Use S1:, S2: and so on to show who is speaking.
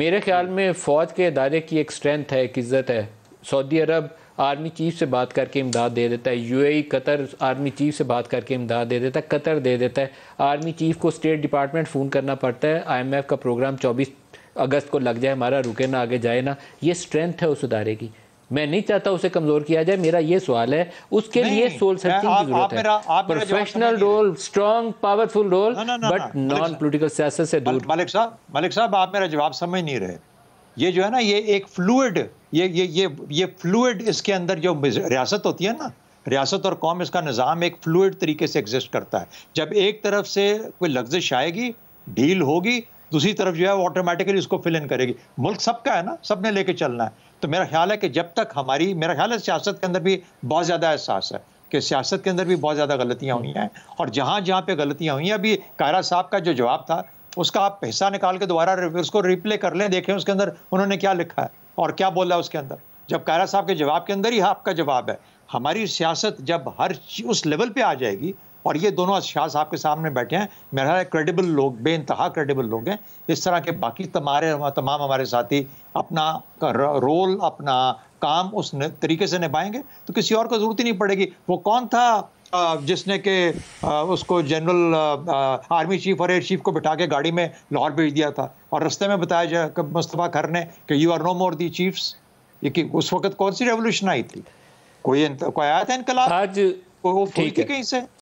S1: मेरे ख्याल में फ़ौज के इदारे की एक स्ट्रेंथ है एक इज़्ज़त है सऊदी अरब आर्मी चीफ से बात करके इमदाद दे देता है यूएई कतर आर्मी चीफ से बात करके इमदाद दे देता है कतर दे देता है आर्मी चीफ को स्टेट डिपार्टमेंट फ़ोन करना पड़ता है आईएमएफ का प्रोग्राम 24 अगस्त को लग जाए हमारा रुके ना आगे जाए ना ये स्ट्रेंथ है उस अदारे की मैं नहीं चाहता उसे कमजोर किया जाए मेरा ये सवाल है उसके लिए सोल सर्चिंग की जरूरत है professional
S2: role strong powerful role but non political सियासत से दूर मलिक साहब मलिक साहब आप मेरा जवाब समझ नहीं रहे ये जो है ना ये एक फ्लूड ये ये ये ये फ्लूड इसके अंदर जो रियासत होती है ना रियासत और कौम इसका निज़ाम एक फ्लूड तरीके से एग्जिस्ट करता है जब एक तरफ से कोई लफ्जिश आएगी ढील होगी दूसरी तरफ जो है वो ऑटोमेटिकली उसको फिल इन करेगी मुल्क सबका है ना सब ने लेके चलना है तो मेरा ख्याल है कि जब तक हमारी मेरा ख्याल है सियासत के अंदर भी बहुत ज़्यादा एहसास है कि सियासत के अंदर भी बहुत ज़्यादा गलतियाँ हुई हैं और जहाँ जहाँ पे गलतियाँ हुई हैं अभी कायरा साहब का जो जवाब था उसका आप हिस्सा निकाल के दोबारा उसको रिप्ले कर लें देखें उसके अंदर उन्होंने क्या लिखा है और क्या बोला उसके अंदर जब कायरा साहब के जवाब के अंदर ही आपका जवाब है हमारी सियासत जब हर उस लेवल पे आ जाएगी और ये दोनों अशास आपके के सामने बैठे हैं मेरा क्रेडिबल लोग बे इंतहा क्रेडिबल लोग हैं इस तरह के बाकी तमारे तमाम हमारे साथी अपना रोल अपना काम उस तरीके से निभाएंगे तो किसी और को ज़रूरत ही नहीं पड़ेगी वो कौन था जिसने के उसको जनरल आर्मी चीफ और एयर चीफ को बिठा के गाड़ी में लाहौर भेज दिया था और रस्ते में बताया जाए मुस्तफ़ा खर ने कि you are no more the chiefs ये कि उस वक्त कौन सी रेवोल्यूशन आई थी कोई कोई आया था इनकलाब आज वो ठीक है कहीं से